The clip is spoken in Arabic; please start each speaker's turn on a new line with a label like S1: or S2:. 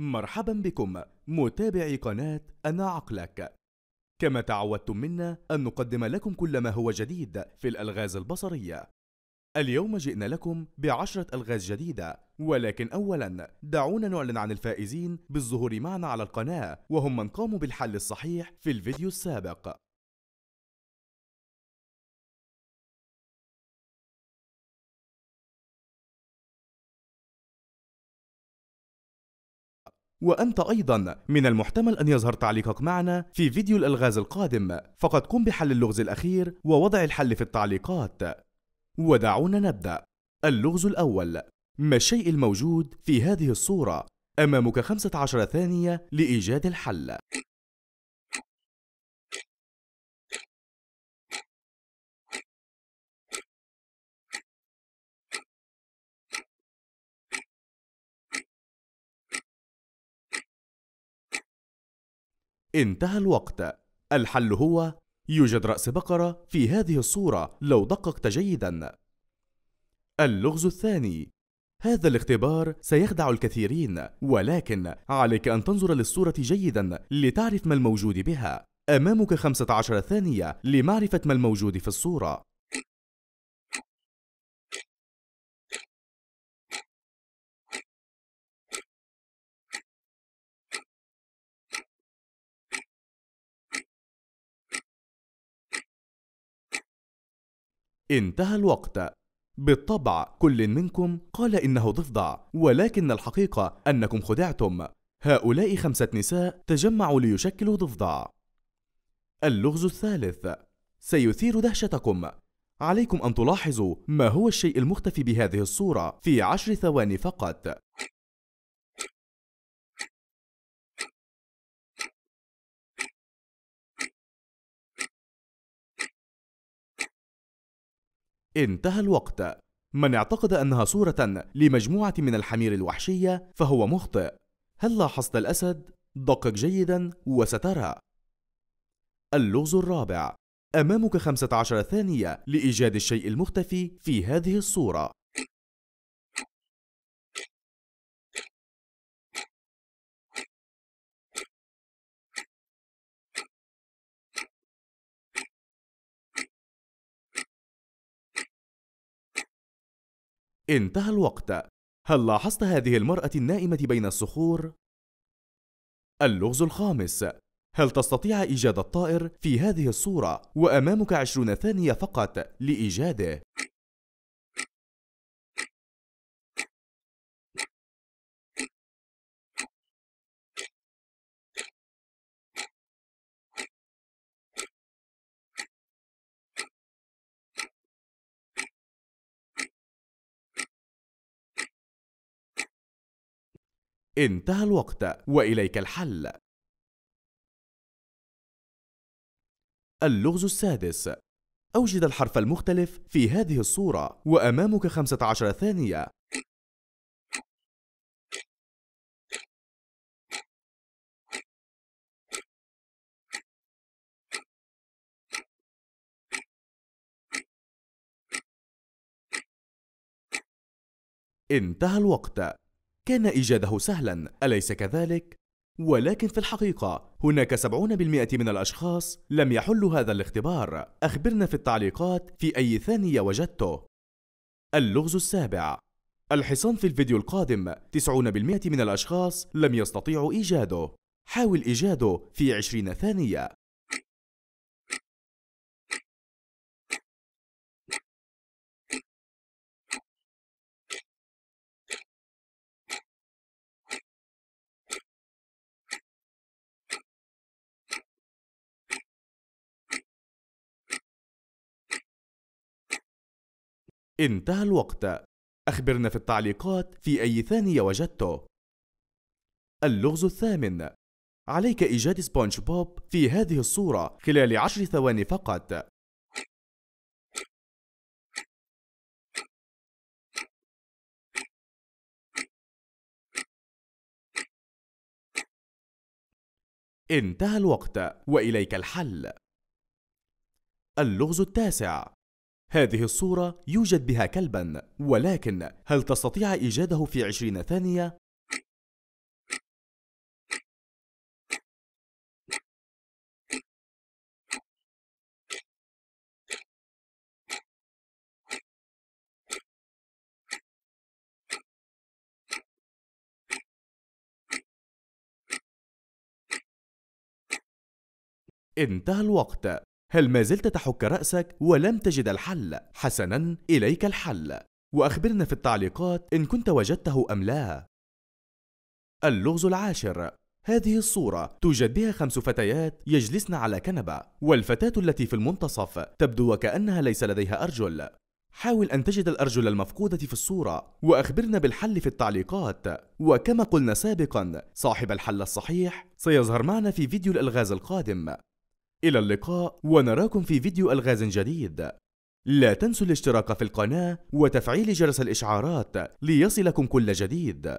S1: مرحبا بكم متابعي قناة أنا عقلك كما تعودتم منا أن نقدم لكم كل ما هو جديد في الألغاز البصرية اليوم جئنا لكم بعشرة ألغاز جديدة ولكن أولا دعونا نعلن عن الفائزين بالظهور معنا على القناة وهم من قاموا بالحل الصحيح في الفيديو السابق وأنت أيضا من المحتمل أن يظهر تعليقك معنا في فيديو الألغاز القادم فقد قم بحل اللغز الأخير ووضع الحل في التعليقات ودعونا نبدأ اللغز الأول ما الشيء الموجود في هذه الصورة؟ أمامك 15 ثانية لإيجاد الحل انتهى الوقت الحل هو يوجد رأس بقرة في هذه الصورة لو دققت جيدا اللغز الثاني هذا الاختبار سيخدع الكثيرين ولكن عليك أن تنظر للصورة جيدا لتعرف ما الموجود بها أمامك 15 ثانية لمعرفة ما الموجود في الصورة انتهى الوقت بالطبع كل منكم قال إنه ضفدع ولكن الحقيقة أنكم خدعتم هؤلاء خمسة نساء تجمعوا ليشكلوا ضفدع اللغز الثالث سيثير دهشتكم عليكم أن تلاحظوا ما هو الشيء المختفي بهذه الصورة في عشر ثواني فقط انتهى الوقت من اعتقد أنها صورة لمجموعة من الحمير الوحشية فهو مخطئ هل لاحظت الأسد؟ دقق جيدا وسترى اللغز الرابع أمامك 15 ثانية لإيجاد الشيء المختفي في هذه الصورة انتهى الوقت هل لاحظت هذه المرأة النائمة بين الصخور؟ اللغز الخامس هل تستطيع إيجاد الطائر في هذه الصورة وأمامك عشرون ثانية فقط لإيجاده؟ انتهى الوقت واليك الحل اللغز السادس أوجد الحرف المختلف في هذه الصورة وأمامك 15 ثانية انتهى الوقت كان إيجاده سهلا أليس كذلك؟ ولكن في الحقيقة هناك 70% من الأشخاص لم يحلوا هذا الاختبار أخبرنا في التعليقات في أي ثانية وجدته اللغز السابع الحصان في الفيديو القادم 90% من الأشخاص لم يستطيعوا إيجاده حاول إيجاده في 20 ثانية انتهى الوقت أخبرنا في التعليقات في أي ثانية وجدته اللغز الثامن عليك إيجاد سبونج بوب في هذه الصورة خلال عشر ثواني فقط انتهى الوقت وإليك الحل اللغز التاسع هذه الصورة يوجد بها كلبا ولكن هل تستطيع إيجاده في عشرين ثانية؟ انتهى الوقت هل ما زلت تحك رأسك ولم تجد الحل؟ حسنا إليك الحل وأخبرنا في التعليقات إن كنت وجدته أم لا اللغز العاشر هذه الصورة توجد بها خمس فتيات يجلسن على كنبة والفتاة التي في المنتصف تبدو وكأنها ليس لديها أرجل حاول أن تجد الأرجل المفقودة في الصورة وأخبرنا بالحل في التعليقات وكما قلنا سابقا صاحب الحل الصحيح سيظهر معنا في فيديو الألغاز القادم إلى اللقاء ونراكم في فيديو ألغاز جديد لا تنسوا الاشتراك في القناة وتفعيل جرس الإشعارات ليصلكم كل جديد